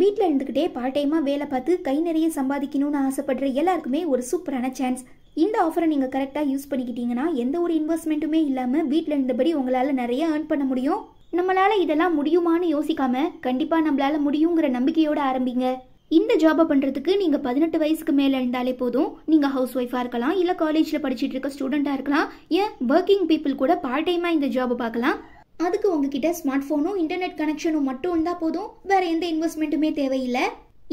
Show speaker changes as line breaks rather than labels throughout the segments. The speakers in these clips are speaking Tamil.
வீட்டில் இருந்துக்கிட்டே பார்ட் டைமாக வேலை பார்த்து கை நிறைய சம்பாதிக்கணும்னு ஆசைப்படுற எல்லாருக்குமே ஒரு சூப்பரான சான்ஸ் இந்த ஆஃபரை நீங்கள் கரெக்டாக யூஸ் பண்ணிக்கிட்டீங்கன்னா எந்த ஒரு இன்வெஸ்ட்மெண்ட்டுமே இல்லாமல் வீட்டில் இருந்தபடி உங்களால் நிறைய ஏர்ன் பண்ண முடியும் நம்மளால் இதெல்லாம் முடியுமான்னு யோசிக்காம கண்டிப்பாக நம்மளால் முடியுங்கிற நம்பிக்கையோடு ஆரம்பிங்க இந்த ஜாபை பண்ணுறதுக்கு நீங்கள் பதினெட்டு வயசுக்கு மேலே இருந்தாலே போதும் நீங்கள் ஹவுஸ் ஒய்ஃபாக இருக்கலாம் இல்லை காலேஜில் படிச்சுட்டு இருக்க ஸ்டூடெண்ட்டாக இருக்கலாம் ஏன் ஒர்க்கிங் பீப்புள் கூட பார்ட் டைமாக இந்த ஜாபை பார்க்கலாம் அதுக்கு உங்ககிட்ட ஸ்மார்ட் போனும் இன்டர்நெட் கனெக்ஷனும் மட்டும் இருந்தால் போதும் வேறு எந்த இன்வெஸ்ட்மெண்ட்டுமே தேவையில்லை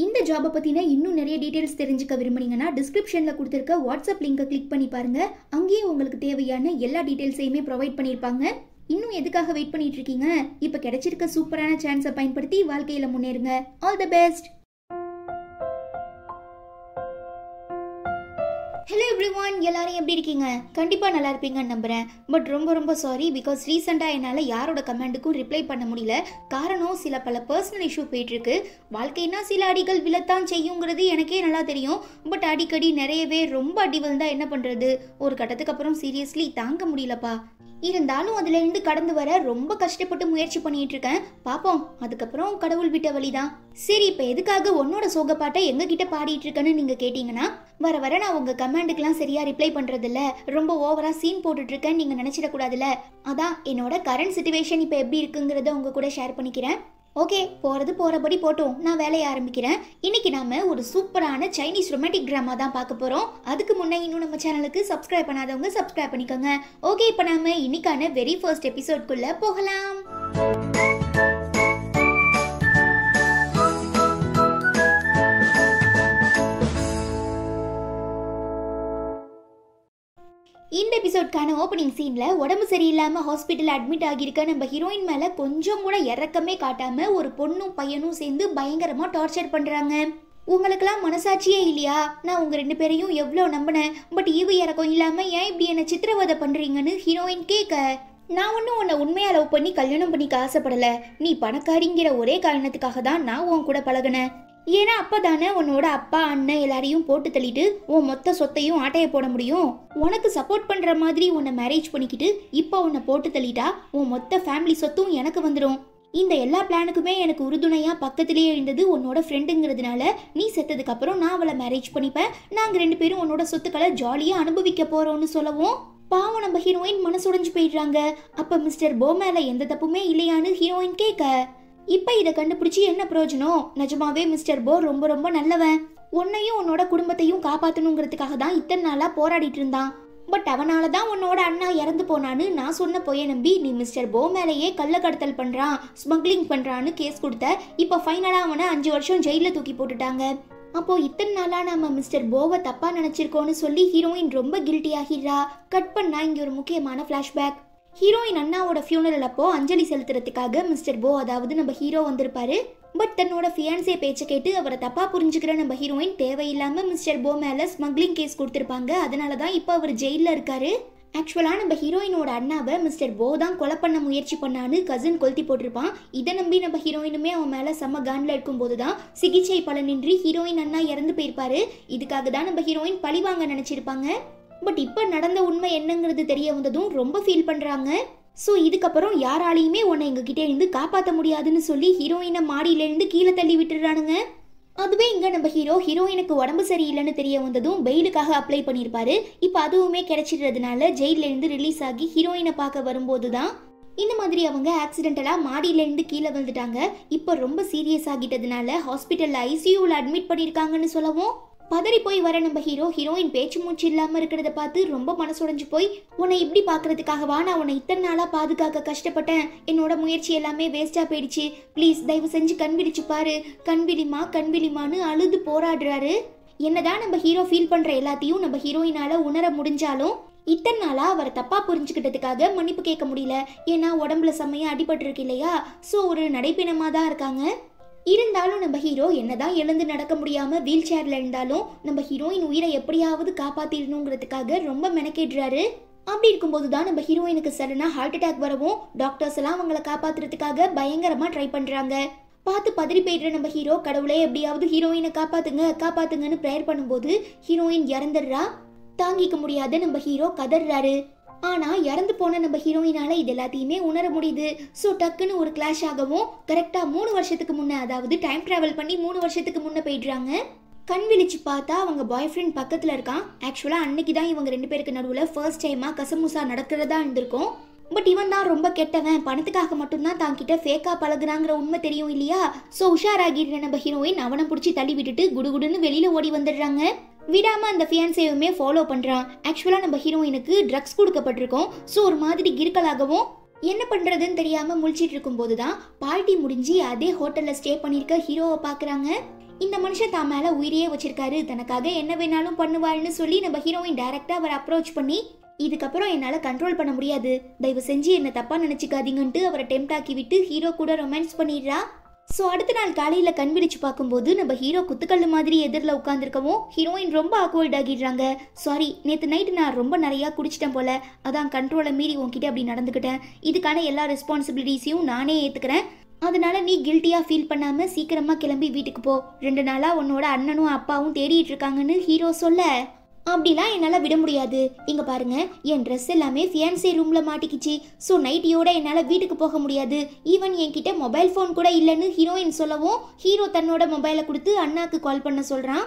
இந்த ஜாபை பற்றின இன்னும் நிறைய டீட்டெயில்ஸ் தெரிஞ்சுக்க விரும்புனீங்கன்னா டிஸ்கிரிப்ஷனில் கொடுத்துருக்க வாட்ஸ்அப் லிங்கை கிளிக் பண்ணி பாருங்கள் அங்கேயே உங்களுக்கு தேவையான எல்லா டீட்டெயில்ஸையுமே ப்ரொவைட் பண்ணியிருப்பாங்க இன்னும் எதுக்காக வெயிட் பண்ணிட்டு இருக்கீங்க இப்போ கிடைச்சிருக்க சூப்பரான சான்ஸை பயன்படுத்தி வாழ்க்கையில் முன்னேறுங்க ஆல் த பெஸ்ட் எவ்ரிவான் எல்லாரும் எப்படி இருக்கீங்க கண்டிப்பாக நல்லா இருப்பீங்கன்னு நம்புகிறேன் பட் ரொம்ப ரொம்ப சாரி பிகாஸ் ரீசெண்டாக என்னால் யாரோட கமெண்ட்டுக்கும் ரிப்ளை பண்ண முடியல காரணம் சில பல பர்சனல் இஷ்யூ போயிட்டுருக்கு வாழ்க்கைன்னா சில அடிகள் விழத்தான் செய்யுங்கிறது எனக்கே நல்லா தெரியும் பட் அடிக்கடி நிறையவே ரொம்ப அடி வந்தால் என்ன பண்ணுறது ஒரு கட்டத்துக்கு அப்புறம் சீரியஸ்லி தாங்க முடியலப்பா இருந்தாலும் அதுலேருந்து கடந்து வர ரொம்ப கஷ்டப்பட்டு முயற்சி பண்ணிட்டு இருக்கேன் பார்ப்போம் அதுக்கப்புறம் கடவுள் விட்ட வழிதான் சரி இப்போ எதுக்காக உன்னோட சோகப்பாட்டை எங்ககிட்ட பாடிட்டு இருக்கேன்னு நீங்கள் கேட்டிங்கன்னா வர வர நான் உங்கள் கமெண்டுக்கெலாம் சரியாக ரிப்ளை பண்ணுறதில்ல ரொம்ப ஓவராக சீன் போட்டுட்ருக்கேன்னு நீங்கள் நினச்சிடக்கூடாதுல்ல அதான் என்னோட கரண்ட் சுச்சுவேஷன் இப்போ எப்படி இருக்குங்கிறத உங்கள் கூட ஷேர் பண்ணிக்கிறேன் ஓகே போகிறது போகிறபடி போட்டோம் நான் வேலையை ஆரம்பிக்கிறேன் இன்னைக்கு நாம ஒரு சூப்பரான சைனீஸ் ரொமான்டிக் ட்ராமா தான் பார்க்க போகிறோம் அதுக்கு முன்னே இன்னும் நம்ம சேனலுக்கு சப்ஸ்கிரைப் பண்ணாதவங்க சப்ஸ்கிரைப் பண்ணிக்கோங்க ஓகே இப்போ நாம இன்னைக்கான வெரி ஃபர்ஸ்ட் எபிசோட்குள்ளே போகலாம் இந்த எபிசோட்கான ஓப்பனிங் சீனில் உடம்பு சரியில்லாமல் ஹாஸ்பிட்டல் அட்மிட் ஆகியிருக்க நம்ம ஹீரோயின் மேலே கொஞ்சம் கூட இறக்கமே காட்டாமல் ஒரு பொண்ணும் பையனும் சேர்ந்து பயங்கரமாக டார்ச்சர் பண்ணுறாங்க உங்களுக்கெல்லாம் மனசாட்சியே இல்லையா நான் உங்கள் ரெண்டு பேரையும் எவ்வளோ நம்பினேன் பட் ஈவு இறக்கம் இல்லாமல் ஏன் இப்படி என்னை சித்திரவதை பண்ணுறீங்கன்னு ஹீரோயின் கேட்க நான் ஒன்றும் உன்னை உண்மையாக லவ் பண்ணி கல்யாணம் பண்ணிக்க ஆசைப்படலை நீ பணக்காரிங்கிற ஒரே காரணத்துக்காக தான் நான் உன் கூட பழகினேன் ஏன்னா அப்போ தானே உன்னோட அப்பா அண்ணன் எல்லாரையும் போட்டு தள்ளிட்டு உன் மொத்த சொத்தையும் ஆட்டையை போட முடியும் உனக்கு சப்போர்ட் பண்ணுற மாதிரி உன்னை மேரேஜ் பண்ணிக்கிட்டு இப்போ உன்னை போட்டு தள்ளிட்டா உன் மொத்த ஃபேமிலி சொத்தும் எனக்கு வந்துடும் இந்த எல்லா பிளானுக்குமே எனக்கு உறுதுணையாக பக்கத்திலேயே இருந்தது உன்னோட ஃப்ரெண்டுங்கிறதுனால நீ செத்ததுக்கப்புறம் நான் அவளை மேரேஜ் பண்ணிப்பேன் நாங்கள் ரெண்டு பேரும் உன்னோட சொத்துக்களை ஜாலியாக அனுபவிக்க போகிறோம்னு சொல்லவும் பாவம் நம்ம ஹீரோயின் மனசுடைஞ்சு போயிடுறாங்க அப்போ மிஸ்டர் போ மேலே எந்த தப்புமே இல்லையான்னு ஹீரோயின் கேட்க இப்போ இதை கண்டுபிடிச்சி என்ன பிரயோஜனம் நிஜமாவே மிஸ்டர் போர் ரொம்ப ரொம்ப நல்லவன் உன்னையும் உன்னோட குடும்பத்தையும் காப்பாற்றணுங்கிறதுக்காக தான் இத்தனை நாளாக போராடிட்டு இருந்தான் பட் அவனால தான் உன்னோட அண்ணா இறந்து போனான்னு நான் சொன்ன பொய்ய நம்பி நீ மிஸ்டர் போ மேலேயே கள்ள கடத்தல் பண்ணுறான் ஸ்மக்லிங் பண்ணுறான்னு கேஸ் கொடுத்த இப்போ ஃபைனலாக அவனை அஞ்சு வருஷம் ஜெயிலில் தூக்கி போட்டுட்டாங்க அப்போது இத்தனை நாளாக நம்ம மிஸ்டர் போவை தப்பாக நினச்சிருக்கோன்னு சொல்லி ஹீரோயின் ரொம்ப கில்ட்டி ஆகிடுறா கட் பண்ணா இங்கே ஒரு முக்கியமான பிளாஷ்பேக் ஹீரோயின் அண்ணாவோட ஃபியூனரல் அப்போ அஞ்சலி செலுத்துறதுக்காக மிஸ்டர் போ அதாவது நம்ம ஹீரோ வந்திருப்பாரு பட் தன்னோட ஃபியான்சே பேச்சை கேட்டு அவரை தப்பாக புரிஞ்சுக்கிற நம்ம ஹீரோயின் தேவையில்லாமல் மிஸ்டர் போ மேலே ஸ்மக்லிங் கேஸ் கொடுத்துருப்பாங்க அதனால தான் இப்போ அவர் ஜெயிலில் இருக்காரு ஆக்சுவலாக நம்ம ஹீரோயினோட அண்ணாவை மிஸ்டர் போ தான் கொலை பண்ண முயற்சி பண்ணான்னு கசின் கொளுத்தி போட்டிருப்பான் இதை நம்பி நம்ம ஹீரோயினுமே அவன் மேலே செம்ம காண்டில் போது தான் சிகிச்சை பலனின்றி ஹீரோயின் அண்ணா இறந்து போயிருப்பாரு இதுக்காக தான் நம்ம ஹீரோயின் பழிவாங்க நினச்சிருப்பாங்க பட் இப்போ நடந்த உண்மை என்னங்கிறது தெரிய வந்ததும் ரொம்ப ஃபீல் பண்ணுறாங்க ஸோ இதுக்கப்புறம் யாராலையுமே உன்னை எங்ககிட்ட இருந்து காப்பாற்ற முடியாதுன்னு சொல்லி ஹீரோயினை மாடியிலேருந்து கீழே தள்ளி விட்டுறானுங்க அதுவே இங்கே நம்ம ஹீரோ ஹீரோயினுக்கு உடம்பு சரியில்லைன்னு தெரிய வந்ததும் பெயிலுக்காக அப்ளை பண்ணியிருப்பாரு இப்போ அதுவுமே கிடைச்சிடுறதுனால ஜெயிலேருந்து ரிலீஸ் ஆகி ஹீரோயினை பார்க்க வரும்போது தான் இந்த மாதிரி அவங்க ஆக்சிடென்டலாக மாடியிலேருந்து கீழே வந்துட்டாங்க இப்போ ரொம்ப சீரியஸ் ஆகிட்டதுனால ஹாஸ்பிட்டலில் ஐசியூவில் அட்மிட் பண்ணியிருக்காங்கன்னு சொல்லவும் பதறி போய் வர நம்ம ஹீரோ ஹீரோயின் பேச்சு மூச்சு இல்லாமல் இருக்கிறத பார்த்து ரொம்ப மனசுடைஞ்சு போய் உன்னை இப்படி வா நான் உன்னை இத்தனை நாளாக பாதுகாக்க கஷ்டப்பட்டேன் என்னோட முயற்சி எல்லாமே வேஸ்ட்டாக போயிடுச்சு ப்ளீஸ் தயவு செஞ்சு கண்பிடிச்சு பாரு கண்பிடிமா கண்பிடிமான்னு அழுது போராடுறாரு என்னதான் நம்ம ஹீரோ ஃபீல் பண்ணுற எல்லாத்தையும் நம்ம ஹீரோயினால் உணர முடிஞ்சாலும் இத்தனை நாளாக அவரை தப்பாக புரிஞ்சுக்கிட்டதுக்காக மன்னிப்பு கேட்க முடியல ஏன்னா உடம்புல அடிபட்டு அடிபட்டிருக்கு இல்லையா ஸோ ஒரு நடைப்பினமா தான் இருக்காங்க இருந்தாலும் நம்ம ஹீரோ என்னதான் எழுந்து நடக்க முடியாமல் வீல் சேரில் இருந்தாலும் நம்ம ஹீரோயின் உயிரை எப்படியாவது காப்பாற்றிடணுங்கிறதுக்காக ரொம்ப மெனக்கேடுறாரு அப்படி இருக்கும்போது தான் நம்ம ஹீரோயினுக்கு சடனாக ஹார்ட் அட்டாக் வரவும் டாக்டர்ஸ் எல்லாம் அவங்களை காப்பாற்றுறதுக்காக பயங்கரமாக ட்ரை பண்ணுறாங்க பார்த்து பதறி போயிடுற நம்ம ஹீரோ கடவுளே எப்படியாவது ஹீரோயினை காப்பாத்துங்க காப்பாத்துங்கன்னு ப்ரேயர் பண்ணும்போது ஹீரோயின் இறந்துடுறா தாங்கிக்க முடியாத நம்ம ஹீரோ கதறாரு ஆனால் இறந்து போன நம்ம ஹீரோயினால இது எல்லாத்தையுமே உணர முடியுது ஸோ டக்குன்னு ஒரு கிளாஷ் ஆகவும் கரெக்டாக மூணு வருஷத்துக்கு முன்னே அதாவது டைம் ட்ராவல் பண்ணி மூணு வருஷத்துக்கு முன்னே போயிடுறாங்க கண் விழிச்சு பார்த்தா அவங்க பாய் ஃப்ரெண்ட் பக்கத்தில் இருக்கான் ஆக்சுவலாக அன்னைக்கு தான் இவங்க ரெண்டு பேருக்கு நடுவில் ஃபர்ஸ்ட் டைமாக கசமுசா நடக்கிறதா இருந்திருக்கும் பட் இவன் தான் ரொம்ப கெட்டவன் பணத்துக்காக மட்டும்தான் தான் கிட்ட ஃபேக்காக பழகுறாங்கிற உண்மை தெரியும் இல்லையா ஸோ உஷாராகிடுற நம்ம ஹீரோயின் அவனை பிடிச்சி தள்ளி விட்டுட்டு குடுகுடுன்னு வெளியில் ஓடி வந்துடுறாங்க விடாமல் அந்த ஃபியான்சேவுமே ஃபாலோ பண்ணுறான் ஆக்சுவலாக நம்ம ஹீரோயினுக்கு ட்ரக்ஸ் கொடுக்கப்பட்டிருக்கோம் ஸோ ஒரு மாதிரி கிருக்கலாகவும் என்ன பண்ணுறதுன்னு தெரியாமல் முழிச்சிட்டு இருக்கும்போது தான் பார்ட்டி முடிஞ்சு அதே ஹோட்டலில் ஸ்டே பண்ணியிருக்க ஹீரோவை பார்க்குறாங்க இந்த மனுஷன் தான் மேலே உயிரியே வச்சிருக்காரு தனக்காக என்ன வேணாலும் பண்ணுவாள்னு சொல்லி நம்ம ஹீரோயின் டைரெக்டாக அவர் அப்ரோச் பண்ணி இதுக்கப்புறம் என்னால் கண்ட்ரோல் பண்ண முடியாது தயவு செஞ்சு என்னை தப்பாக நினச்சிக்காதீங்கன்ட்டு அவரை டெம்ட் ஆக்கி விட்டு ஹீரோ கூட ரொமான்ஸ் பண்ணிடுறா ஸோ அடுத்த நாள் காலையில் கண் விழிச்சு பார்க்கும்போது நம்ம ஹீரோ குத்துக்கல்லு மாதிரி எதிரில் உட்காந்துருக்கவும் ஹீரோயின் ரொம்ப அக்வாய்ட் ஆகிடுறாங்க சாரி நேற்று நைட்டு நான் ரொம்ப நிறையா குடிச்சிட்டேன் போல அதான் கண்ட்ரோலை மீறி உங்ககிட்ட அப்படி நடந்துக்கிட்டேன் இதுக்கான எல்லா ரெஸ்பான்சிபிலிட்டிஸையும் நானே ஏற்றுக்கிறேன் அதனால நீ கில்ட்டியாக ஃபீல் பண்ணாமல் சீக்கிரமாக கிளம்பி வீட்டுக்கு போ ரெண்டு நாளாக உன்னோட அண்ணனும் அப்பாவும் தேடிட்டு இருக்காங்கன்னு ஹீரோ சொல்ல அப்படிலாம் என்னால் விட முடியாது இங்கே பாருங்க என் ட்ரெஸ் எல்லாமே ஃபியான்சி ரூமில் மாட்டிக்கிச்சு ஸோ நைட்டியோட என்னால் வீட்டுக்கு போக முடியாது ஈவன் என்கிட்ட மொபைல் ஃபோன் கூட இல்லைன்னு ஹீரோயின் சொல்லவும் ஹீரோ தன்னோட மொபைலை கொடுத்து அண்ணாக்கு கால் பண்ண சொல்கிறான்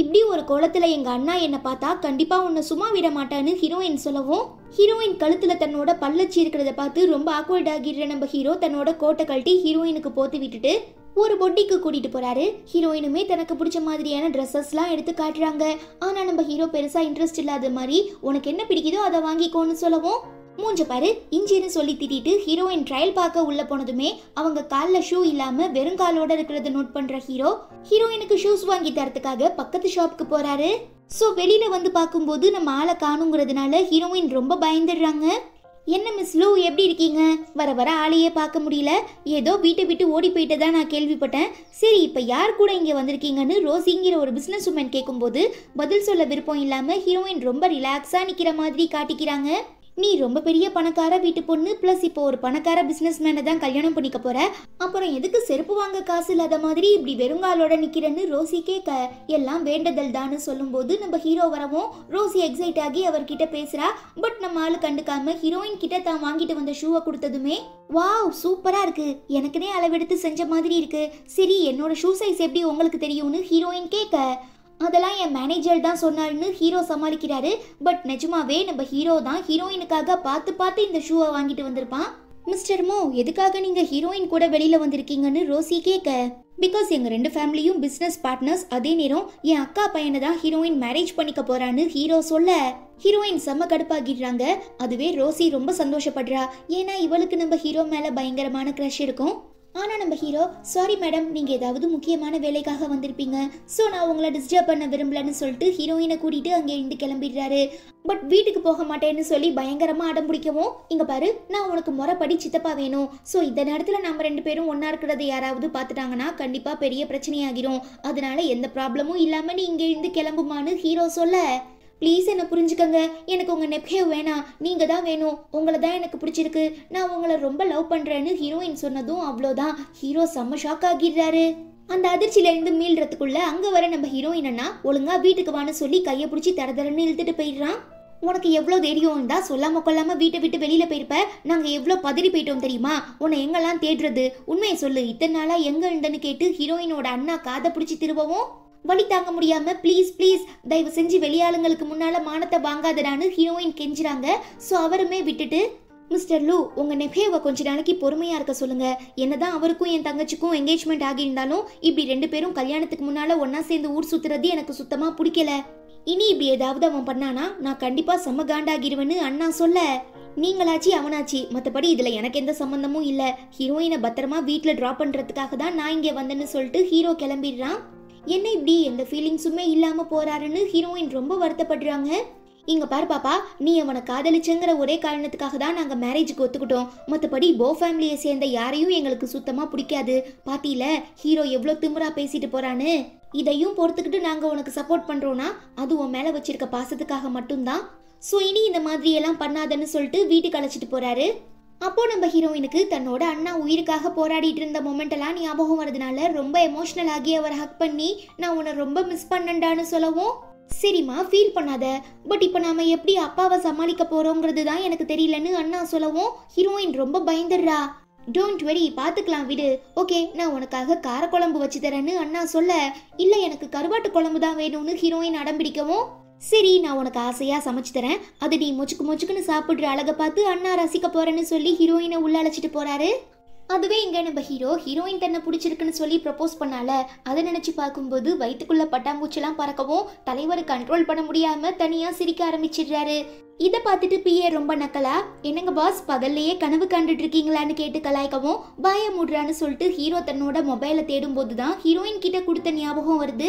இப்படி ஒரு கோலத்தில் எங்கள் அண்ணா என்னை பார்த்தா கண்டிப்பாக உன்னை சும்மா விட மாட்டான்னு ஹீரோயின் சொல்லவும் ஹீரோயின் கழுத்தில் தன்னோட பல்லச்சி இருக்கிறத பார்த்து ரொம்ப ஆக்வர்ட் ஆகிடுற நம்ம ஹீரோ தன்னோட கோட்டை கழட்டி ஹீரோயினுக்கு போத்து விட்டுட்டு ஒரு பொட்டிக்கு கூட்டிட்டு போறாரு ஹீரோயினுமே தனக்கு பிடிச்ச மாதிரியான ட்ரெஸ்ஸஸ்லாம் எடுத்து காட்டுறாங்க ஆனா நம்ம ஹீரோ பெருசா இன்ட்ரெஸ்ட் இல்லாத மாதிரி உனக்கு என்ன பிடிக்குதோ அதை வாங்கிக்கோன்னு சொல்லவும் மூஞ்ச பாரு இஞ்சின்னு சொல்லி திட்டிட்டு ஹீரோயின் ட்ரையல் பார்க்க உள்ள போனதுமே அவங்க காலில் ஷூ இல்லாம வெறும் காலோட இருக்கிறத நோட் பண்ற ஹீரோ ஹீரோயினுக்கு ஷூஸ் வாங்கி தரத்துக்காக பக்கத்து ஷாப்புக்கு போறாரு ஸோ வெளியில வந்து பார்க்கும்போது நம்ம ஆளை காணுங்கிறதுனால ஹீரோயின் ரொம்ப பயந்துடுறாங்க என்ன மிஸ் லூ எப்படி இருக்கீங்க வர வர ஆளையே பார்க்க முடியல ஏதோ வீட்டை விட்டு ஓடி போயிட்டு தான் நான் கேள்விப்பட்டேன் சரி இப்போ யார் கூட இங்கே வந்திருக்கீங்கன்னு ரோசிங்கிற ஒரு பிஸ்னஸ் உமன் கேட்கும்போது பதில் சொல்ல விருப்பம் இல்லாமல் ஹீரோயின் ரொம்ப ரிலாக்ஸாக நிற்கிற மாதிரி காட்டிக்கிறாங்க நீ ரொம்ப பெரிய பணக்கார வீட்டு பொண்ணு ப்ளஸ் இப்போ ஒரு பணக்கார பிஸ்னஸ் மேனை தான் கல்யாணம் பண்ணிக்க போற அப்புறம் எதுக்கு செருப்பு வாங்க காசு இல்லாத மாதிரி இப்படி வெறுங்காலோட நிக்கிறன்னு ரோசி கேட்க எல்லாம் வேண்டுதல் தான்னு சொல்லும்போது நம்ம ஹீரோ வரவும் ரோசி எக்ஸைட் ஆகி அவர்கிட்ட பேசுறா பட் நம்ம ஆளு கண்டுக்காம ஹீரோயின் கிட்ட தான் வாங்கிட்டு வந்த ஷூவை கொடுத்ததுமே வாவ் சூப்பரா இருக்கு எனக்குனே அளவெடுத்து செஞ்ச மாதிரி இருக்கு சரி என்னோட ஷூ சைஸ் எப்படி உங்களுக்கு தெரியும்னு ஹீரோயின் கேட்க அதெல்லாம் என் மேனேஜர் தான் சொன்னார்னு ஹீரோ சமாளிக்கிறாரு பட் நிஜமாவே நம்ம ஹீரோ தான் ஹீரோயினுக்காக பார்த்து பார்த்து இந்த ஷூவை வாங்கிட்டு வந்திருப்பான் மிஸ்டர் மோ எதுக்காக நீங்கள் ஹீரோயின் கூட வெளியில் வந்திருக்கீங்கன்னு ரோசி கேட்க பிகாஸ் எங்கள் ரெண்டு ஃபேமிலியும் பிஸ்னஸ் பார்ட்னர்ஸ் அதே நேரம் என் அக்கா பையனை தான் ஹீரோயின் மேரேஜ் பண்ணிக்க போகிறான்னு ஹீரோ சொல்ல ஹீரோயின் செம்ம கடுப்பாகிடுறாங்க அதுவே ரோசி ரொம்ப சந்தோஷப்படுறா ஏன்னா இவளுக்கு நம்ம ஹீரோ மேலே பயங்கரமான க்ரஷ் இருக்கும் ஆனால் நம்ம ஹீரோ சாரி மேடம் நீங்கள் ஏதாவது முக்கியமான வேலைக்காக வந்திருப்பீங்க ஸோ நான் உங்களை டிஸ்டர்ப் பண்ண விரும்பலன்னு சொல்லிட்டு ஹீரோயினை கூட்டிகிட்டு அங்கே இருந்து கிளம்பிடுறாரு பட் வீட்டுக்கு போக மாட்டேன்னு சொல்லி பயங்கரமாக அடம் பிடிக்கவும் இங்கே பாரு நான் உனக்கு முறைப்படி சித்தப்பா வேணும் ஸோ இந்த நேரத்தில் நம்ம ரெண்டு பேரும் ஒன்றா இருக்கிறத யாராவது பார்த்துட்டாங்கன்னா கண்டிப்பாக பெரிய பிரச்சனையாகிரும் அதனால எந்த ப்ராப்ளமும் இல்லாமல் நீ இங்கே இருந்து கிளம்புமான்னு ஹீரோ சொல்ல ப்ளீஸ் என்னை புரிஞ்சுக்கங்க எனக்கு உங்கள் நெப்கே வேணாம் நீங்கள் தான் வேணும் உங்களை தான் எனக்கு பிடிச்சிருக்கு நான் உங்களை ரொம்ப லவ் பண்ணுறேன்னு ஹீரோயின் சொன்னதும் அவ்வளோதான் ஹீரோ செம்ம ஷாக் ஆகிடுறாரு அந்த அதிர்ச்சியிலேருந்து மீள்றதுக்குள்ள அங்கே வர நம்ம ஹீரோயினா ஒழுங்கா வீட்டுக்கு வான்னு சொல்லி கையை பிடிச்சி தர தரன்னு இழுத்துட்டு போயிடுறான் உனக்கு எவ்வளோ தைரியம் இருந்தா சொல்லாம கொள்ளாமல் வீட்டை விட்டு வெளியில போயிருப்ப நாங்க எவ்வளோ பதறி போயிட்டோம் தெரியுமா உன்னை எங்கெல்லாம் தேடுறது உண்மையை சொல்லு இத்தனை நாளா எங்க இருந்தன்னு கேட்டு ஹீரோயினோட அண்ணா காதை பிடிச்சி திரும்பவும் வழி தாங்க முடியாமல் ப்ளீஸ் ப்ளீஸ் தயவு செஞ்சு வெளியாளுங்களுக்கு முன்னால் மானத்தை வாங்காதடான்னு ஹீரோயின் கெஞ்சுறாங்க ஸோ அவருமே விட்டுட்டு மிஸ்டர் லூ உங்கள் நெஃபேவை கொஞ்ச நாளைக்கு பொறுமையாக இருக்க சொல்லுங்கள் என்னதான் அவருக்கும் என் தங்கச்சிக்கும் என்கேஜ்மெண்ட் ஆகியிருந்தாலும் இப்படி ரெண்டு பேரும் கல்யாணத்துக்கு முன்னால் ஒன்றா சேர்ந்து ஊர் சுற்றுறது எனக்கு சுத்தமாக பிடிக்கல இனி இப்படி ஏதாவது அவன் பண்ணானா நான் கண்டிப்பாக செம்ம காண்டாகிடுவேன்னு அண்ணா சொல்ல நீங்களாச்சு அவனாச்சு மற்றபடி இதில் எனக்கு எந்த சம்மந்தமும் இல்லை ஹீரோயினை பத்திரமா வீட்டில் ட்ராப் பண்ணுறதுக்காக தான் நான் இங்கே வந்தேன்னு சொல்லிட்டு ஹீரோ கிளம்பிடுறான் என்ன இப்படி எந்த ஃபீலிங்ஸுமே இல்லாமல் போகிறாருன்னு ஹீரோயின் ரொம்ப வருத்தப்படுறாங்க இங்கே பாரு பாப்பா நீ அவனை காதலிச்சங்கிற ஒரே காரணத்துக்காக தான் நாங்கள் மேரேஜுக்கு ஒத்துக்கிட்டோம் மற்றபடி போ ஃபேமிலியை சேர்ந்த யாரையும் எங்களுக்கு சுத்தமாக பிடிக்காது பாத்தியில ஹீரோ எவ்வளோ திமுறா பேசிட்டு போகிறான்னு இதையும் பொறுத்துக்கிட்டு நாங்கள் உனக்கு சப்போர்ட் பண்ணுறோன்னா அது உன் மேலே வச்சிருக்க பாசத்துக்காக மட்டும்தான் ஸோ இனி இந்த மாதிரி எல்லாம் பண்ணாதன்னு சொல்லிட்டு வீட்டுக்கு அழைச்சிட்டு போகிறாரு அப்போது நம்ம ஹீரோயினுக்கு தன்னோட அண்ணா உயிருக்காக போராடிட்டு இருந்த மொமெண்டெல்லாம் ஞாபகம் வரதுனால ரொம்ப எமோஷ்னல் ஆகி அவரை ஹக் பண்ணி நான் உன்னை ரொம்ப மிஸ் பண்ணண்டான்னு சொல்லவும் சரிம்மா ஃபீல் பண்ணாத பட் இப்போ நாம எப்படி அப்பாவை சமாளிக்க போகிறோங்கிறது தான் எனக்கு தெரியலன்னு அண்ணா சொல்லவும் ஹீரோயின் ரொம்ப பயந்துடுறா டோன்ட் வெரி பார்த்துக்கலாம் விடு ஓகே நான் உனக்காக கார குழம்பு வச்சு தரேன்னு அண்ணா சொல்ல இல்லை எனக்கு கருவாட்டு குழம்பு தான் வேணும்னு ஹீரோயின் அடம்பிடிக்கவும் சரி நான் உனக்கு ஆசையாக சமைச்சு தரேன் அது நீ மொச்சுக்கு மொச்சுக்குன்னு சாப்பிட்ற அழகை பார்த்து அண்ணா ரசிக்க போகிறேன்னு சொல்லி ஹீரோயினை உள்ளே அழைச்சிட்டு போகிறாரு அதுவே இங்கே நம்ம ஹீரோ ஹீரோயின் தன்னை பிடிச்சிருக்குன்னு சொல்லி ப்ரப்போஸ் பண்ணால அதை நினச்சி பார்க்கும்போது வயிற்றுக்குள்ளே பட்டாம்பூச்சிலாம் பறக்கவும் தலைவர் கண்ட்ரோல் பண்ண முடியாமல் தனியாக சிரிக்க ஆரம்பிச்சிடுறாரு இதை பார்த்துட்டு பிஏ ரொம்ப நக்கலா என்னங்க பாஸ் பகல்லையே கனவு கண்டுட்டு இருக்கீங்களான்னு கேட்டு கலாய்க்கவும் வாய மூடுறான்னு சொல்லிட்டு ஹீரோ தன்னோட மொபைலை தேடும்போது தான் ஹீரோயின் கிட்ட கொடுத்த ஞாபகம் வருது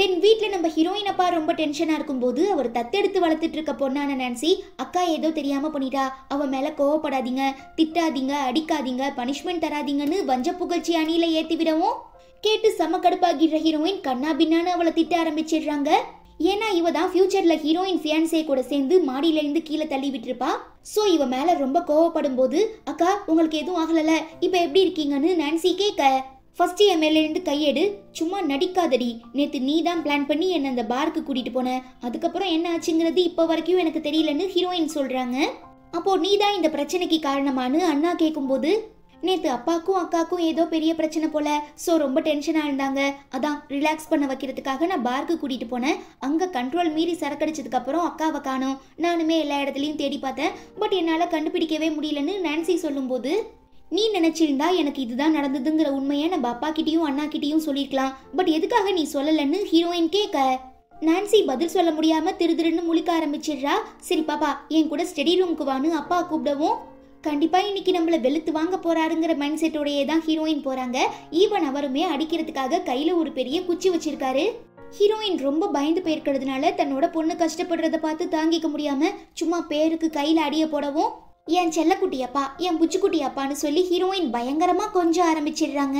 தென் வீட்டில் நம்ம ஹீரோயின் அப்பா ரொம்ப டென்ஷனாக போது அவர் தத்தெடுத்து வளர்த்துட்டு இருக்க பொண்ணான நான்சி அக்கா ஏதோ தெரியாமல் பண்ணிட்டா அவ மேலே கோவப்படாதீங்க திட்டாதீங்க அடிக்காதீங்க பனிஷ்மெண்ட் தராதீங்கன்னு வஞ்ச புகழ்ச்சி அணியில் ஏற்றி விடவும் கேட்டு செம கடுப்பாகிற ஹீரோயின் கண்ணா பின்னான்னு அவளை திட்ட ஆரம்பிச்சிடுறாங்க ஏன்னா இவ தான் ஃபியூச்சர்ல ஹீரோயின் ஃபியான்சே கூட சேர்ந்து மாடியிலேருந்து கீழே தள்ளி விட்டுருப்பா ஸோ இவ மேலே ரொம்ப கோவப்படும் போது அக்கா உங்களுக்கு எதுவும் ஆகலல இப்போ எப்படி இருக்கீங்கன்னு நான்சி கேட்க ஃபர்ஸ்ட் என் மேலேருந்து கையெடு சும்மா நடிக்காதடி நேற்று நீ தான் பிளான் பண்ணி என்னை அந்த பாருக்கு கூட்டிகிட்டு போன அதுக்கப்புறம் என்ன ஆச்சுங்கிறது இப்போ வரைக்கும் எனக்கு தெரியலன்னு ஹீரோயின் சொல்கிறாங்க அப்போது நீ தான் இந்த பிரச்சனைக்கு காரணமானு அண்ணா கேட்கும்போது நேற்று அப்பாக்கும் அக்காக்கும் ஏதோ பெரிய பிரச்சனை போல ஸோ ரொம்ப டென்ஷனாக இருந்தாங்க அதான் ரிலாக்ஸ் பண்ண வைக்கிறதுக்காக நான் பார்க்கு கூட்டிகிட்டு போனேன் அங்கே கண்ட்ரோல் மீறி சரக்கடிச்சதுக்கப்புறம் அக்காவை காணும் நானுமே எல்லா இடத்துலையும் தேடி பார்த்தேன் பட் என்னால் கண்டுபிடிக்கவே முடியலன்னு நான்சி சொல்லும்போது நீ நினச்சிருந்தா எனக்கு இதுதான் நடந்ததுங்கிற உண்மையை நம்ம அப்பா கிட்டேயும் அண்ணா கிட்டேயும் சொல்லிருக்கலாம் பட் எதுக்காக நீ சொல்லலைன்னு ஹீரோயின் கேட்க நான்சி பதில் சொல்ல முடியாம திரு திருன்னு முழிக்க ஆரம்பிச்சிடுறா சரி பாப்பா என் கூட ஸ்டடி ரூம்க்கு வான்னு அப்பா கூப்பிடவும் கண்டிப்பா இன்னைக்கு நம்மள வெளுத்து வாங்க போறாருங்கிற மைண்ட் செட்டோடையே தான் ஹீரோயின் போறாங்க ஈவன் அவருமே அடிக்கிறதுக்காக கையில ஒரு பெரிய குச்சி வச்சிருக்காரு ஹீரோயின் ரொம்ப பயந்து போயிருக்கிறதுனால தன்னோட பொண்ணு கஷ்டப்படுறத பார்த்து தாங்கிக்க முடியாம சும்மா பேருக்கு கையில அடிய போடவும் என் குட்டியப்பா என் குட்டியப்பான்னு சொல்லி ஹீரோயின் பயங்கரமாக கொஞ்சம் ஆரம்பிச்சிடுறாங்க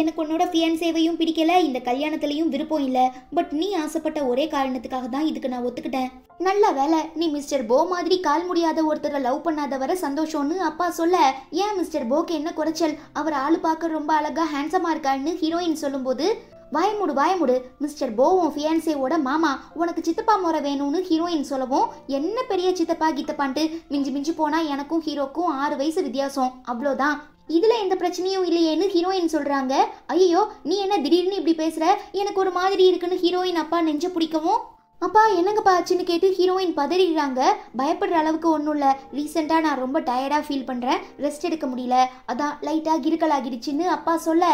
எனக்கு உன்னோட ஃபியன் சேவையும் பிடிக்கல இந்த கல்யாணத்துலையும் விருப்பம் இல்லை பட் நீ ஆசைப்பட்ட ஒரே காரணத்துக்காக தான் இதுக்கு நான் ஒத்துக்கிட்டேன் நல்ல வேலை நீ மிஸ்டர் போ மாதிரி கால் முடியாத ஒருத்தரை லவ் பண்ணாத வர சந்தோஷம்னு அப்பா சொல்ல ஏன் மிஸ்டர் போக்கு என்ன குறைச்சல் அவர் ஆளு பார்க்க ரொம்ப அழகா ஹேண்ட்ஸமாக இருக்காருன்னு ஹீரோயின் சொல்லும்போது பயமுடு பயமுடு மிஸ்டர் போவும் ஃபியான்சேவோட மாமா உனக்கு சித்தப்பா முறை வேணும்னு ஹீரோயின் சொல்லவும் என்ன பெரிய சித்தப்பா கித்தப்பான்ட்டு மிஞ்சி மிஞ்சி போனால் எனக்கும் ஹீரோக்கும் ஆறு வயசு வித்தியாசம் அவ்வளோதான் இதில் எந்த பிரச்சனையும் இல்லையேன்னு ஹீரோயின் சொல்கிறாங்க ஐயோ நீ என்ன திடீர்னு இப்படி பேசுகிற எனக்கு ஒரு மாதிரி இருக்குன்னு ஹீரோயின் அப்பா நெஞ்ச பிடிக்கவும் அப்பா என்னங்கப்பா ஆச்சுன்னு கேட்டு ஹீரோயின் பதறிடுறாங்க பயப்படுற அளவுக்கு ஒன்றும் இல்லை ரீசெண்டாக நான் ரொம்ப டயர்டாக ஃபீல் பண்ணுறேன் ரெஸ்ட் எடுக்க முடியல அதான் லைட்டாக கிருக்கலாகிடுச்சின்னு அப்பா சொல்ல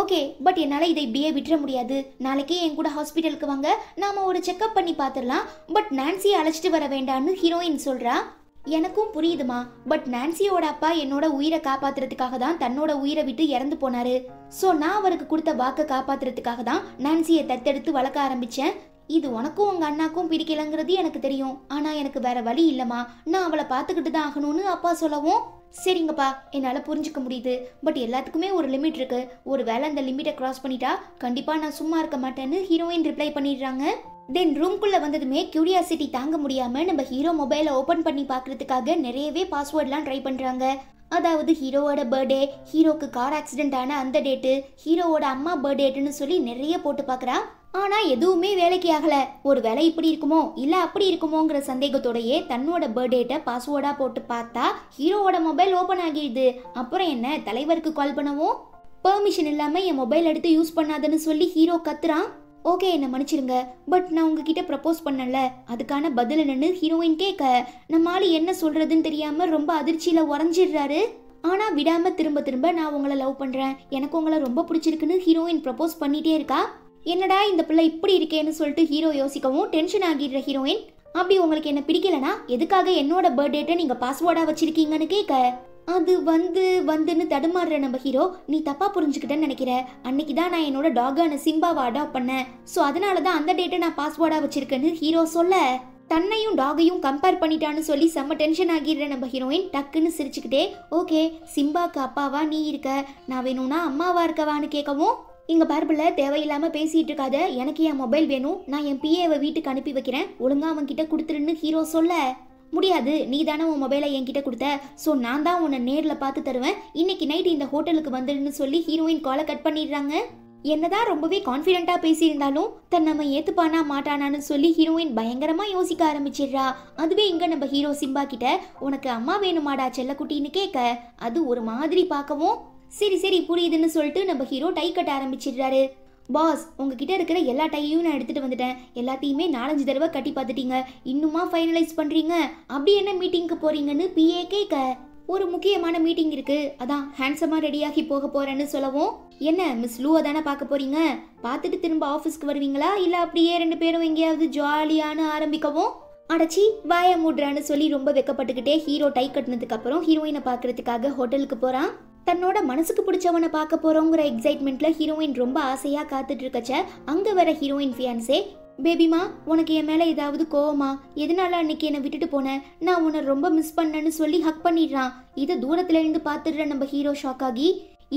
ஓகே பட் என்னால் இதை இப்படியே விட்டுற முடியாது நாளைக்கே என் கூட ஹாஸ்பிட்டலுக்கு வாங்க நாம் ஒரு செக்அப் பண்ணி பார்த்துடலாம் பட் நான்சியை அழைச்சிட்டு வர வேண்டாம்னு ஹீரோயின் சொல்கிறா எனக்கும் புரியுதுமா பட் நான்சியோட அப்பா என்னோட உயிரை காப்பாத்துறதுக்காக தான் தன்னோட உயிரை விட்டு இறந்து போனாரு ஸோ நான் அவருக்கு கொடுத்த வாக்கை காப்பாத்துறதுக்காக தான் நான்சியை தத்தெடுத்து வளர்க்க ஆரம்பித்தேன் இது உனக்கும் உங்கள் அண்ணாக்கும் பிடிக்கலங்கிறது எனக்கு தெரியும் ஆனால் எனக்கு வேற வழி இல்லைம்மா நான் அவளை பார்த்துக்கிட்டு தான் ஆகணும்னு அப்பா சொல்லவும் சரிங்கப்பா என்னால் புரிஞ்சுக்க முடியுது பட் எல்லாத்துக்குமே ஒரு லிமிட் இருக்கு ஒரு வேளை அந்த லிமிட்டை கிராஸ் பண்ணிட்டா கண்டிப்பாக நான் சும்மா இருக்க மாட்டேன்னு ஹீரோயின் ரிப்ளை பண்ணிடுறாங்க தென் ரூம்குள்ளே வந்ததுமே கியூரியாசிட்டி தாங்க முடியாமல் நம்ம ஹீரோ மொபைலை ஓப்பன் பண்ணி பாக்குறதுக்காக நிறையவே பாஸ்வேர்ட்லாம் ட்ரை பண்ணுறாங்க அதாவது ஹீரோவோட பர்த்டே ஹீரோக்கு கார் ஆக்சிடென்ட் ஆன அந்த டேட்டு ஹீரோவோட அம்மா பர்த்டேட்டுன்னு சொல்லி நிறைய போட்டு பார்க்குறா ஆனால் எதுவுமே வேலைக்கு ஆகலை ஒரு வேலை இப்படி இருக்குமோ இல்லை அப்படி இருக்குமோங்கிற சந்தேகத்தோடையே தன்னோட பர்த்டேட்டை பாஸ்வேர்டாக போட்டு பார்த்தா ஹீரோவோட மொபைல் ஓப்பன் ஆகிடுது அப்புறம் என்ன தலைவருக்கு கால் பண்ணவும் பெர்மிஷன் இல்லாமல் என் மொபைல் எடுத்து யூஸ் பண்ணாதன்னு சொல்லி ஹீரோ கத்துறான் ஓகே என்னை மன்னிச்சிருங்க பட் நான் உங்ககிட்ட ப்ரப்போஸ் பண்ணல அதுக்கான பதில் என்னன்னு ஹீரோயின் கேட்க நம்ம ஆள் என்ன சொல்கிறதுன்னு தெரியாமல் ரொம்ப அதிர்ச்சியில் உறைஞ்சிடுறாரு ஆனால் விடாமல் திரும்ப திரும்ப நான் உங்களை லவ் பண்ணுறேன் எனக்கு உங்களை ரொம்ப பிடிச்சிருக்குன்னு ஹீரோயின் ப்ரப்போஸ் பண்ணிகிட்டே இருக்கா என்னடா இந்த பிள்ளை இப்படி இருக்கேன்னு சொல்லிட்டு ஹீரோ யோசிக்கவும் டென்ஷன் ஆகிடுற ஹீரோயின் அப்படி உங்களுக்கு என்ன பிடிக்கலனா எதுக்காக என்னோட பர்த்டேட்டை நீங்க பாஸ்வேர்டா வச்சிருக்கீங்கன்னு கேட்க அது வந்து வந்துன்னு தடுமாறுற நம்ம ஹீரோ நீ தப்பா புரிஞ்சுக்கிட்டேன்னு நினைக்கிற அன்னைக்கு தான் நான் என்னோட டாகான சிம்பாவை அடாப்ட் பண்ணேன் ஸோ அதனால தான் அந்த டேட்டை நான் பாஸ்வேர்டாக வச்சிருக்கேன்னு ஹீரோ சொல்ல தன்னையும் டாகையும் கம்பேர் பண்ணிட்டான்னு சொல்லி செம்ம டென்ஷன் ஆகிடுற நம்ம ஹீரோயின் டக்குன்னு சிரிச்சுக்கிட்டே ஓகே சிம்பாக்கு அப்பாவா நீ இருக்க நான் வேணும்னா அம்மாவா இருக்கவான்னு கேட்கவும் இங்கே பார்ப்பில் தேவையில்லாமல் பேசிகிட்டு இருக்காத எனக்கு என் மொபைல் வேணும் நான் என் பிஏவை வீட்டுக்கு அனுப்பி வைக்கிறேன் ஒழுங்காக கிட்ட கொடுத்துருன்னு ஹீரோ சொல்ல முடியாது நீ தானே உன் மொபைலை என்கிட்ட கொடுத்த ஸோ நான் தான் உன்னை நேரில் பார்த்து தருவேன் இன்னைக்கு நைட் இந்த ஹோட்டலுக்கு வந்துடுன்னு சொல்லி ஹீரோயின் காலை கட் பண்ணிடுறாங்க என்னதான் ரொம்பவே கான்ஃபிடென்ட்டாக பேசியிருந்தாலும் தன் நம்ம ஏற்றுப்பானா மாட்டானான்னு சொல்லி ஹீரோயின் பயங்கரமாக யோசிக்க ஆரம்பிச்சிடுறா அதுவே இங்கே நம்ம ஹீரோ சிம்பா கிட்ட உனக்கு அம்மா வேணுமாடா செல்லக்குட்டின்னு கேட்க அது ஒரு மாதிரி பார்க்கவும் சரி சரி புரியுதுன்னு சொல்லிட்டு நம்ம ஹீரோ டை கட்ட ஆரம்பிச்சிடுறாரு பாஸ் உங்ககிட்ட இருக்கிற எல்லா டையையும் நான் எடுத்துகிட்டு வந்துட்டேன் எல்லாத்தையுமே நாலஞ்சு தடவை கட்டி பார்த்துட்டீங்க இன்னுமா ஃபைனலைஸ் பண்ணுறீங்க அப்படி என்ன மீட்டிங்க்கு போகிறீங்கன்னு பிஏ கேட்க ஒரு முக்கியமான மீட்டிங் இருக்குது அதான் ஹேண்ட்ஸமாக ரெடியாகி போக போறேன்னு சொல்லவும் என்ன மிஸ் லூவை தானே பார்க்க போகிறீங்க பார்த்துட்டு திரும்ப ஆஃபீஸ்க்கு வருவீங்களா இல்லை அப்படியே ரெண்டு பேரும் எங்கேயாவது ஜாலியானு ஆரம்பிக்கவும் அடைச்சி வாய மூடுறான்னு சொல்லி ரொம்ப வெக்கப்பட்டுக்கிட்டே ஹீரோ டை கட்டினதுக்கப்புறம் ஹீரோயினை பார்க்கறதுக்காக ஹோட்டலுக்கு போகிறான் தன்னோட மனசுக்கு பிடிச்சவனை பார்க்க போறோங்கிற எக்ஸைட்மெண்ட்டில் ஹீரோயின் ரொம்ப ஆசையாக காத்துட்டு இருக்கச்ச அங்கே வர ஹீரோயின் ஃபியான்ஸே பேபிமா உனக்கு என் மேலே ஏதாவது கோவமா எதனால அன்னைக்கு என்ன விட்டுட்டு போனேன் நான் உன்னை ரொம்ப மிஸ் பண்ணேன்னு சொல்லி ஹக் பண்ணிடுறான் இதை தூரத்துல இருந்து பாத்துடுற நம்ம ஹீரோ ஷாக் ஆகி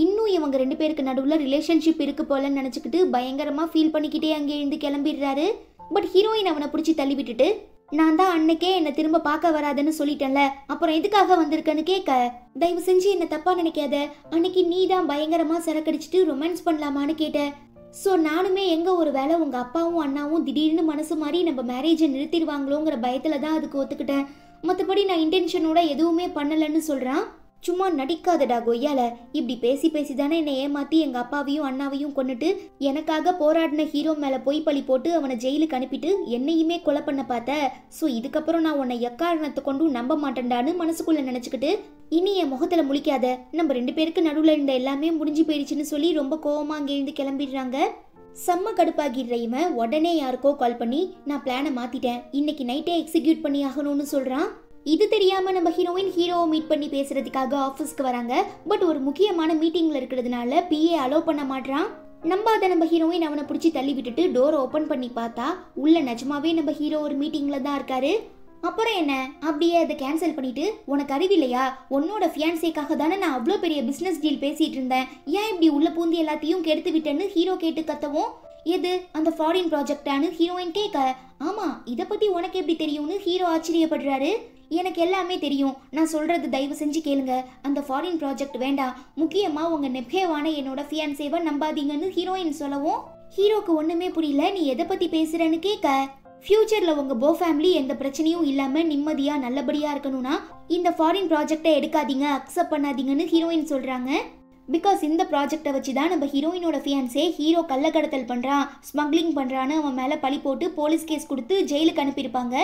இன்னும் இவங்க ரெண்டு பேருக்கு நடுவில் ரிலேஷன்ஷிப் இருக்கு போலன்னு நினச்சிக்கிட்டு பயங்கரமாக ஃபீல் பண்ணிக்கிட்டே அங்கே இருந்து கிளம்பிடுறாரு பட் ஹீரோயின் அவனை பிடிச்சி தள்ளி விட்டுட்டு நான் தான் அன்னைக்கே என்னை திரும்ப பார்க்க வராதுன்னு சொல்லிட்டேன்ல அப்புறம் எதுக்காக வந்திருக்கேன்னு கேட்க தயவு செஞ்சு என்ன தப்பா நினைக்காத அன்னைக்கு நீ தான் பயங்கரமா சரக்கடிச்சிட்டு ரொமான்ஸ் பண்ணலாமான்னு கேட்ட ஸோ நானுமே எங்கே ஒரு வேலை உங்கள் அப்பாவும் அண்ணாவும் திடீர்னு மனசு மாதிரி நம்ம மேரேஜை நிறுத்திடுவாங்களோங்கிற பயத்தில் தான் அதுக்கு ஒத்துக்கிட்டேன் மற்றபடி நான் இன்டென்ஷனோட எதுவுமே பண்ணலைன்னு சொல்கிறான் சும்மா நடிக்காதடா கொய்யால இப்படி பேசி பேசி தானே என்னை ஏமாத்தி எங்க அப்பாவையும் அண்ணாவையும் கொண்டுட்டு எனக்காக போராடின ஹீரோ மேல பொய் பழி போட்டு அவனை ஜெயிலுக்கு அனுப்பிட்டு என்னையுமே கொலை பண்ண பார்த்த ஸோ இதுக்கப்புறம் நான் உன்னை எக்காரணத்தை கொண்டும் நம்ப மாட்டேன்டான்னு மனசுக்குள்ள நினைச்சுக்கிட்டு இனி என் முகத்துல முழிக்காத நம்ம ரெண்டு பேருக்கு நடுவில் இருந்த எல்லாமே முடிஞ்சு போயிடுச்சுன்னு சொல்லி ரொம்ப கோவமா அங்கிருந்து கிளம்பிடுறாங்க செம்ம கடுப்பாகிடுற இவன் உடனே யாருக்கோ கால் பண்ணி நான் பிளானை மாத்திட்டேன் இன்னைக்கு நைட்டே எக்ஸிக்யூட் பண்ணி ஆகணும்னு சொல்றான் இது தெரியாம நம்ம ஹீரோயின் ஹீரோவை மீட் பண்ணி பேசுறதுக்காக ஆஃபீஸ்க்கு வராங்க பட் ஒரு முக்கியமான மீட்டிங்ல இருக்கிறதுனால பிஏ அலோவ் பண்ண மாட்டான் நம்பாத நம்ம ஹீரோயின் அவனை பிடிச்சி தள்ளி விட்டுட்டு டோர் ஓப்பன் பண்ணி பார்த்தா உள்ள நிஜமாவே நம்ம ஹீரோ ஒரு மீட்டிங்கில் தான் இருக்காரு அப்புறம் என்ன அப்படியே அதை கேன்சல் பண்ணிட்டு உனக்கு அறிவில்லையா உன்னோட ஃபியான்சேக்காக தானே நான் அவ்வளோ பெரிய பிஸ்னஸ் டீல் பேசிட்டு இருந்தேன் ஏன் இப்படி உள்ள பூந்தி எல்லாத்தையும் கெடுத்து விட்டேன்னு ஹீரோ கேட்டு கத்தவும் எது அந்த ஃபாரின் ப்ராஜெக்டானு ஹீரோயின் கேட்க ஆமாம் இதை பற்றி உனக்கு எப்படி தெரியும்னு ஹீரோ ஆச்சரியப்படுறாரு எனக்கு எல்லாமே தெரியும் நான் சொல்கிறது தயவு செஞ்சு கேளுங்க அந்த ஃபாரின் ப்ராஜெக்ட் வேண்டாம் முக்கியமாக உங்கள் நெப்பேவான என்னோட ஃபியான்சேவை நம்பாதீங்கன்னு ஹீரோயின் சொல்லவும் ஹீரோக்கு ஒன்றுமே புரியல நீ எதை பற்றி பேசுகிறேன்னு கேட்க ஃப்யூச்சரில் உங்கள் போ ஃபேமிலி எந்த பிரச்சனையும் இல்லாமல் நிம்மதியாக நல்லபடியாக இருக்கணும்னா இந்த ஃபாரின் ப்ராஜெக்டை எடுக்காதீங்க அக்செப்ட் பண்ணாதீங்கன்னு ஹீரோயின் சொல்கிறாங்க பிகாஸ் இந்த ப்ராஜெக்டை வச்சு தான் நம்ம ஹீரோயினோட ஃபியான்ஸே ஹீரோ கள்ளக்கடத்தல் பண்ணுறான் ஸ்மக்லிங் பண்ணுறான்னு அவன் மேலே பழி போட்டு போலீஸ் கேஸ் கொடுத்து ஜெயிலுக்கு அனுப்பியிருப்பாங்க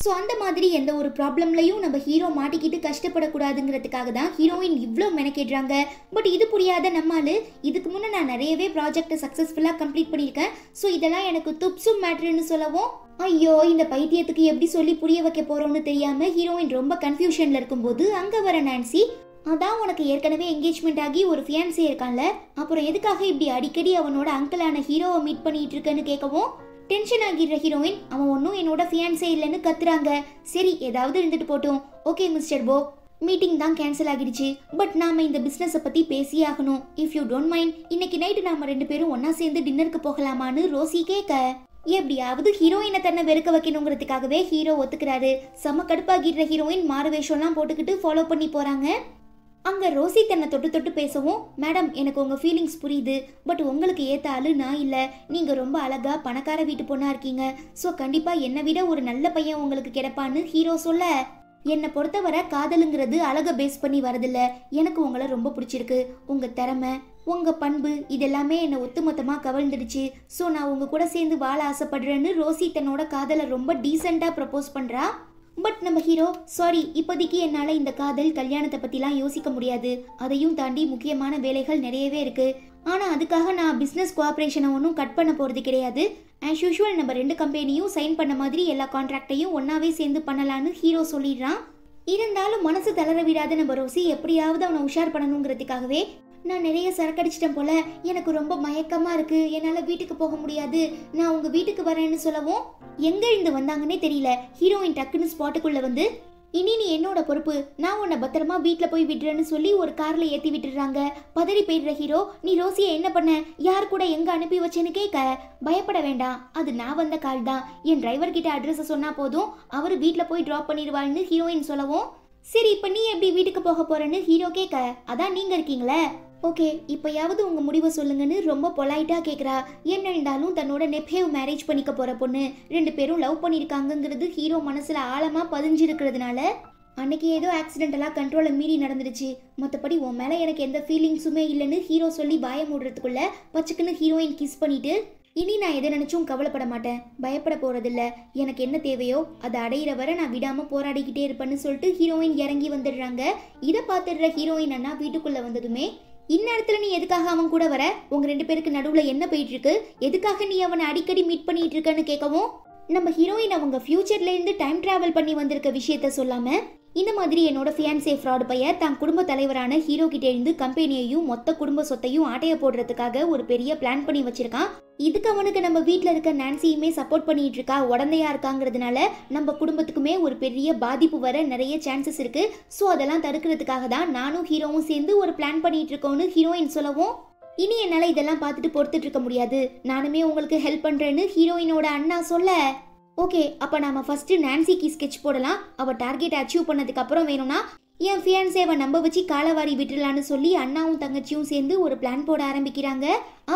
ஸோ அந்த மாதிரி எந்த ஒரு ப்ராப்ளம்லையும் நம்ம ஹீரோ மாட்டிக்கிட்டு கஷ்டப்படக்கூடாதுங்கிறதுக்காக தான் ஹீரோயின் இவ்வளோ மெனக்கேடுறாங்க பட் இது புரியாத நம்மால் இதுக்கு முன்னே நான் நிறையவே ப்ராஜெக்டை சக்ஸஸ்ஃபுல்லாக கம்ப்ளீட் பண்ணியிருக்கேன் ஸோ இதெல்லாம் எனக்கு துப்சும் மேட்ருன்னு சொல்லவும் ஐயோ இந்த பைத்தியத்துக்கு எப்படி சொல்லி புரிய வைக்க போகிறோம்னு தெரியாமல் ஹீரோயின் ரொம்ப கன்ஃபியூஷனில் இருக்கும்போது அங்கே வர நான்சி அதான் உனக்கு ஏற்கனவே என்கேஜ்மெண்ட் ஆகி ஒரு ஃபியான்சே இருக்கான்ல அப்புறம் எதுக்காக இப்படி அடிக்கடி அவனோட அங்கிளான ஹீரோவை மீட் பண்ணிட்டு இருக்கேன்னு கேட்கவும் டென்ஷன் ஆகிடுற ஹீரோயின் அவன் ஒன்றும் என்னோட ஃபியான்சே இல்லைன்னு கத்துறாங்க சரி ஏதாவது இருந்துட்டு போட்டோம் ஓகே மிஸ்டர் போ மீட்டிங் தான் கேன்சல் ஆகிடுச்சு பட் நாம இந்த பிஸ்னஸை பற்றி பேசி ஆகணும் இஃப் யூ டோன்ட் மைண்ட் இன்னைக்கு நைட்டு நாம ரெண்டு பேரும் ஒன்னா சேர்ந்து டின்னருக்கு போகலாமான்னு ரோசி கேட்க எப்படியாவது ஹீரோயினை தன்னை வெறுக்க வைக்கணுங்கிறதுக்காகவே ஹீரோ ஒத்துக்கிறாரு செம கடுப்பாகிடுற ஹீரோயின் மாறு வேஷம்லாம் போட்டுக்கிட்டு ஃபாலோ பண்ணி போகிறாங்க அங்கே ரோசி தன்னை தொட்டு தொட்டு பேசவும் மேடம் எனக்கு உங்கள் ஃபீலிங்ஸ் புரியுது பட் உங்களுக்கு ஏற்ற ஆள் நான் இல்லை நீங்கள் ரொம்ப அழகாக பணக்கார வீட்டு பொண்ணாக இருக்கீங்க ஸோ கண்டிப்பாக என்னை விட ஒரு நல்ல பையன் உங்களுக்கு கிடைப்பான்னு ஹீரோ சொல்ல என்னை பொறுத்தவரை காதலுங்கிறது அழகை பேஸ் பண்ணி வரதில்ல எனக்கு உங்களை ரொம்ப பிடிச்சிருக்கு உங்கள் திறமை உங்கள் பண்பு இதெல்லாமே என்னை ஒத்துமொத்தமாக கவர்ந்துடுச்சு ஸோ நான் உங்கள் கூட சேர்ந்து வாழ ஆசைப்படுறேன்னு ரோசி தன்னோட காதலை ரொம்ப டீசெண்டாக ப்ரப்போஸ் பண்ணுறா பட் நம்ம ஹீரோ சாரி இப்போதைக்கு என்னால் இந்த காதல் கல்யாணத்தை பற்றிலாம் யோசிக்க முடியாது அதையும் தாண்டி முக்கியமான வேலைகள் நிறையவே இருக்குது ஆனால் அதுக்காக நான் பிஸ்னஸ் கோஆப்ரேஷனை ஒன்றும் கட் பண்ண போகிறது கிடையாது ஆஸ் யூஷுவல் நம்ம ரெண்டு கம்பெனியும் சைன் பண்ண மாதிரி எல்லா கான்ட்ராக்டையும் ஒன்றாவே சேர்ந்து பண்ணலான்னு ஹீரோ சொல்லிடுறான் இருந்தாலும் மனசு தளர விடாத நம்ம ரோசி எப்படியாவது அவனை உஷார் பண்ணணுங்கிறதுக்காகவே நான் நிறைய சரக்கடிச்சிட்டேன் போல எனக்கு ரொம்ப மயக்கமாக இருக்குது என்னால் வீட்டுக்கு போக முடியாது நான் உங்கள் வீட்டுக்கு வரேன்னு சொல்லவும் எங்க இருந்து வந்தாங்கன்னே தெரியல ஹீரோயின் டக்குன்னு ஸ்பாட்டுக்குள்ள வந்து இனி நீ என்னோட பொறுப்பு நான் உன்னை பத்திரமா வீட்டில் போய் விடுறேன்னு சொல்லி ஒரு காரில் ஏற்றி விட்டுறாங்க பதறி போயிடுற ஹீரோ நீ ரோசியை என்ன பண்ண யார் கூட எங்கே அனுப்பி வச்சேன்னு கேட்க பயப்பட வேண்டாம் அது நான் வந்த கார் தான் என் டிரைவர் கிட்ட அட்ரஸை சொன்னால் போதும் அவர் வீட்டில் போய் ட்ராப் பண்ணிடுவாள்னு ஹீரோயின் சொல்லவும் சரி இப்போ நீ எப்படி வீட்டுக்கு போக போறேன்னு ஹீரோ கேட்க அதான் நீங்கள் இருக்கீங்களே ஓகே இப்போயாவது உங்கள் முடிவை சொல்லுங்கன்னு ரொம்ப பொலைட்டா கேட்குறா என்ன இருந்தாலும் தன்னோட நெப்ஹேவ் மேரேஜ் பண்ணிக்க போகிற பொண்ணு ரெண்டு பேரும் லவ் பண்ணியிருக்காங்கங்கிறது ஹீரோ மனசில் ஆழமாக பதிஞ்சிருக்கிறதுனால அன்னைக்கு ஏதோ ஆக்சிடென்டெல்லாம் கண்ட்ரோலை மீறி நடந்துருச்சு மற்றபடி உன் மேலே எனக்கு எந்த ஃபீலிங்ஸுமே இல்லைன்னு ஹீரோ சொல்லி பயம் மூடுறதுக்குள்ள பச்சுக்குன்னு ஹீரோயின் கிஸ் பண்ணிவிட்டு இனி நான் எதை நினச்சும் கவலைப்பட மாட்டேன் பயப்பட போகிறதில்ல எனக்கு என்ன தேவையோ அதை அடையிற வரை நான் விடாமல் போராடிக்கிட்டே இருப்பேன்னு சொல்லிட்டு ஹீரோயின் இறங்கி வந்துடுறாங்க இதை பார்த்துடுற ஹீரோயின் அண்ணா வீட்டுக்குள்ளே வந்ததுமே இந்நேரத்தில் நீ எதுக்காக அவன் கூட வர உங்க ரெண்டு பேருக்கு நடுவில் என்ன போயிட்டு இருக்கு எதுக்காக நீ அவனை அடிக்கடி மீட் பண்ணிட்டு இருக்கன்னு கேட்கவும் நம்ம ஹீரோயின் அவங்க இருந்து டைம் ட்ராவல் பண்ணி வந்திருக்க விஷயத்த சொல்லாமல் இந்த மாதிரி என்னோட ஃபியான்சே ஃப்ராடு பையன் தான் குடும்ப தலைவரான ஹீரோ கிட்ட எழுந்து கம்பெனியையும் மொத்த குடும்ப சொத்தையும் ஆட்டைய போடுறதுக்காக ஒரு பெரிய பிளான் பண்ணி வச்சிருக்கான் இதுக்கு அவனுக்கு நம்ம வீட்டில் இருக்க நான்சியுமே சப்போர்ட் பண்ணிட்டு இருக்கா உடந்தையா இருக்காங்கிறதுனால நம்ம குடும்பத்துக்குமே ஒரு பெரிய பாதிப்பு வர நிறைய சான்சஸ் இருக்கு ஸோ அதெல்லாம் தடுக்கிறதுக்காக தான் நானும் ஹீரோவும் சேர்ந்து ஒரு பிளான் பண்ணிட்டு இருக்கோம்னு ஹீரோயின் சொல்லவும் இனி என்னால் இதெல்லாம் பார்த்துட்டு பொறுத்துட்டு இருக்க முடியாது நானுமே உங்களுக்கு ஹெல்ப் பண்ணுறேன்னு ஹீரோயினோட அண்ணா சொல்ல ஓகே அப்போ நம்ம ஃபஸ்ட்டு நான்சிக்கு ஸ்கெச் போடலாம் அவள் டார்கெட் அச்சீவ் பண்ணதுக்கப்புறம் வேணும்னா என் ஃபியான்சேவை நம்ப வச்சு காலவாரி விட்டுலான்னு சொல்லி அண்ணாவும் தங்கச்சியும் சேர்ந்து ஒரு பிளான் போட ஆரம்பிக்கிறாங்க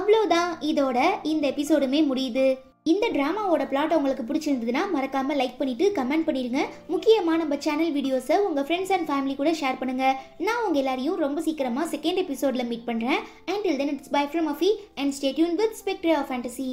அவ்வளோதான் இதோட இந்த எபிசோடுமே முடியுது இந்த ட்ராமாவோட பிளாட் உங்களுக்கு பிடிச்சிருந்ததுன்னா மறக்காமல் லைக் பண்ணிவிட்டு கமெண்ட் பண்ணிடுங்க முக்கியமாக நம்ம சேனல் வீடியோஸை உங்கள் ஃப்ரெண்ட்ஸ் அண்ட் ஃபேமிலி கூட ஷேர் பண்ணுங்கள் நான் உங்கள் எல்லாரையும் ரொம்ப சீக்கிரமாக செகண்ட் எபிசோட்ல மீட் பண்ணுறேன் and till then it's bye from அஃபி அண்ட் ஸ்டேட்யூன் வித் ஸ்பெக்ட்ரி ஆஃப் ஃபேண்டசி